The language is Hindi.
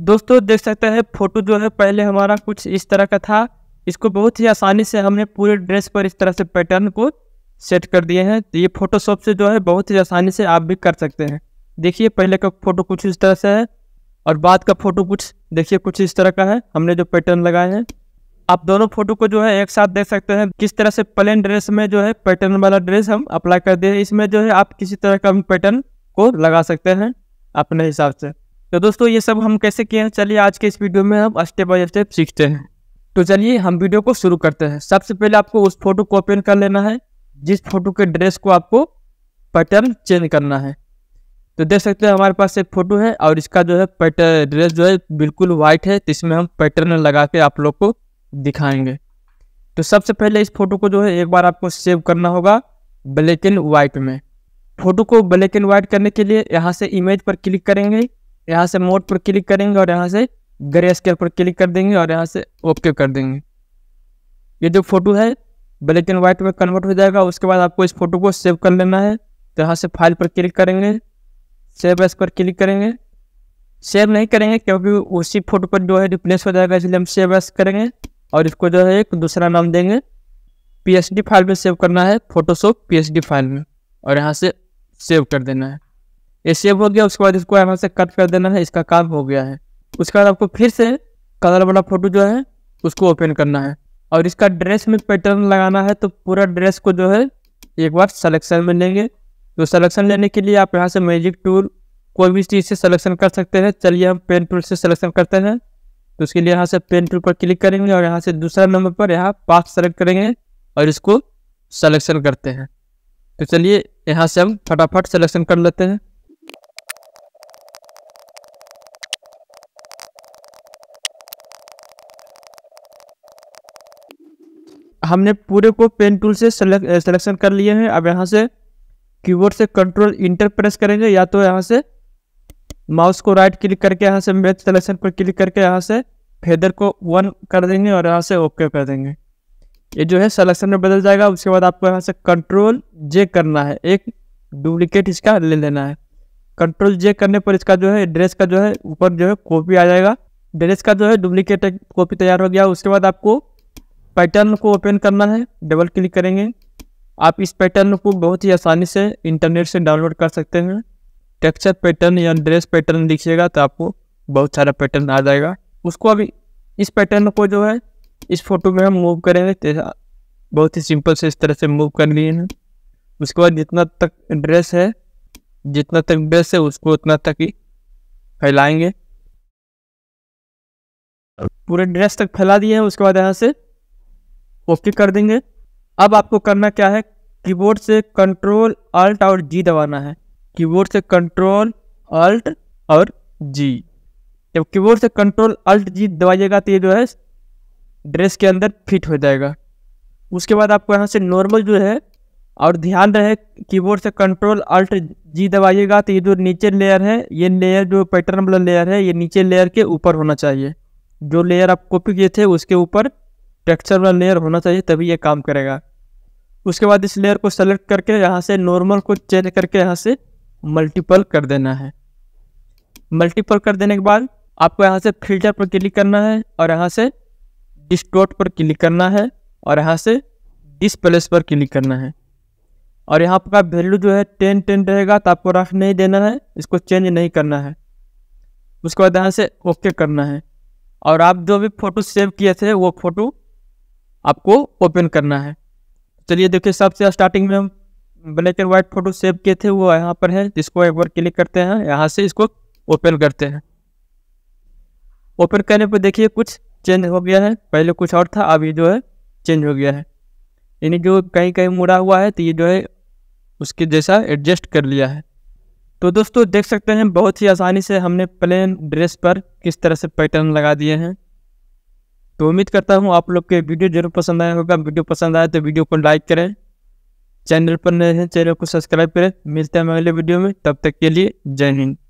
दोस्तों देख सकते हैं फोटो जो है पहले हमारा कुछ इस तरह का था इसको बहुत ही आसानी से हमने पूरे ड्रेस पर इस तरह से पैटर्न को सेट कर दिए हैं तो ये फोटोशॉप से जो है बहुत ही आसानी से आप भी कर सकते हैं देखिए पहले का फ़ोटो कुछ इस तरह से है और बाद का फ़ोटो कुछ देखिए कुछ इस तरह का है हमने जो पैटर्न लगाए हैं आप दोनों फोटो को जो है एक साथ देख सकते हैं किस तरह से प्लेन ड्रेस में जो है पैटर्न वाला ड्रेस हम अप्लाई कर दिए इसमें जो है आप किसी तरह का पैटर्न को लगा सकते हैं अपने हिसाब से तो दोस्तों ये सब हम कैसे किए हैं चलिए आज के इस वीडियो में हम स्टेप बाय स्टेप सीखते हैं तो चलिए हम वीडियो को शुरू करते हैं सबसे पहले आपको उस फोटो को ओपन कर लेना है जिस फोटो के ड्रेस को आपको पैटर्न चेंज करना है तो देख सकते हैं हमारे पास एक फोटो है और इसका जो है पैटर्न ड्रेस जो है बिल्कुल वाइट है तो इसमें हम पैटर्न लगा के आप लोग को दिखाएंगे तो सबसे पहले इस फोटो को जो है एक बार आपको सेव करना होगा ब्लैक एंड वाइट में फोटो को ब्लैक एंड वाइट करने के लिए यहाँ से इमेज पर क्लिक करेंगे यहाँ से मोड पर क्लिक करेंगे और यहाँ से ग्रे स्केल पर क्लिक कर देंगे और यहाँ से ओके कर देंगे ये जो फोटो है ब्लैक एंड व्हाइट में कन्वर्ट हो जाएगा उसके बाद आपको इस फोटो को सेव कर लेना है तो यहाँ से फाइल पर क्लिक करेंगे सेव एस पर क्लिक करेंगे सेव नहीं करेंगे क्योंकि उसी फोटो पर जो है रिप्लेस हो जाएगा इसलिए हम सेव एस करेंगे और इसको जो है एक दूसरा नाम देंगे पी फाइल में सेव करना है फोटोशॉप पी फाइल में और यहाँ से सेव कर देना है ये सेव हो गया उसके बाद इसको यहाँ से कट कर देना है इसका काम हो गया है उसके बाद आपको फिर से कलर वाला फोटो जो है उसको ओपन करना है और इसका ड्रेस में पैटर्न लगाना है तो पूरा ड्रेस को जो है एक बार सलेक्शन में लेंगे तो सलेक्शन लेने के लिए आप यहाँ से मैजिक टूल कोई भी चीज़ से सलेक्शन कर सकते हैं चलिए हम पेन टूल से सलेक्शन करते हैं तो उसके लिए यहाँ से पेन टूल पर क्लिक करेंगे और यहाँ से दूसरा नंबर पर यहाँ पाथ सेलेक्ट करेंगे और इसको सलेक्शन करते हैं तो चलिए यहाँ से हम फटाफट सलेक्शन कर लेते हैं हमने पूरे को पेन टूल से सिलेक्शन कर लिए हैं अब यहाँ से कीबोर्ड से कंट्रोल इंटर प्रेस करेंगे या तो यहाँ से माउस को राइट क्लिक करके यहाँ से मेथ सिलेक्शन पर क्लिक करके यहाँ से फेदर को वन कर देंगे और यहाँ से ओके कर देंगे ये जो है सिलेक्शन में बदल जाएगा उसके बाद आपको यहाँ से कंट्रोल जे करना है एक डुप्लीकेट इसका ले लेना है कंट्रोल जे करने पर इसका जो है ड्रेस का जो है ऊपर जो है कॉपी आ जाएगा ड्रेस का जो है डुप्लीकेट कॉपी तैयार हो गया उसके बाद आपको पैटर्न को ओपन करना है डबल क्लिक करेंगे आप इस पैटर्न को बहुत ही आसानी से इंटरनेट से डाउनलोड कर सकते हैं टेक्सचर पैटर्न या ड्रेस पैटर्न लिखिएगा तो आपको बहुत सारा पैटर्न आ जाएगा उसको अभी इस पैटर्न को जो है इस फोटो में हम मूव करेंगे तो बहुत ही सिंपल से इस तरह से मूव कर लिए हैं उसके बाद जितना तक ड्रेस है जितना तक ड्रेस है उसको उतना तक ही फैलाएंगे पूरे ड्रेस तक फैला दिए हैं उसके बाद यहाँ से ओके कर देंगे अब आपको करना क्या है कीबोर्ड से कंट्रोल अल्ट और जी दबाना है कीबोर्ड से कंट्रोल अल्ट और जी जब कीबोर्ड से कंट्रोल अल्ट जी दबाइएगा तो ये जो है ड्रेस के अंदर फिट हो जाएगा उसके बाद आपको यहाँ से नॉर्मल जो है और ध्यान रहे कीबोर्ड से कंट्रोल अल्ट जी दबाइएगा तो ये जो नीचे लेयर है ये लेयर जो पैटर्न वाला लेयर है ये नीचे लेयर के ऊपर होना चाहिए जो लेयर आप कॉपी किए थे उसके ऊपर टेक्सचर वाला लेयर होना चाहिए तभी ये काम करेगा उसके बाद इस लेयर को सेलेक्ट करके यहाँ से नॉर्मल को चेंज करके यहाँ से मल्टीपल कर देना है मल्टीपल कर देने के बाद आपको यहाँ से फिल्टर पर क्लिक करना है और यहाँ से डिस्टोट पर क्लिक करना है और यहाँ से डिस्प्लेस पर क्लिक करना है और यहाँ का वैल्यू जो है टेन टेन रहेगा तो आपको रख नहीं देना है इसको चेंज नहीं करना है उसके बाद यहाँ से ओके करना है और आप जो भी फ़ोटो सेव किए थे वो फ़ोटो आपको ओपन करना है चलिए देखिए सबसे स्टार्टिंग में हम black and white photo save किए थे वो यहाँ पर है जिसको एक बार क्लिक करते हैं यहाँ से इसको ओपन करते हैं ओपन करने पर देखिए कुछ चेंज हो गया है पहले कुछ और था अब ये जो है चेंज हो गया है यानी जो कहीं कहीं मुड़ा हुआ है तो ये जो है उसके जैसा एडजस्ट कर लिया है तो दोस्तों देख सकते हैं बहुत ही आसानी से हमने प्लेन ड्रेस पर किस तरह से पैटर्न लगा दिए हैं तो उम्मीद करता हूँ आप लोग के वीडियो जरूर पसंद आया होगा वीडियो पसंद आया तो वीडियो को लाइक करें चैनल पर नए हैं चैनल को सब्सक्राइब करें मिलते हैं अगले वीडियो में तब तक के लिए जय हिंद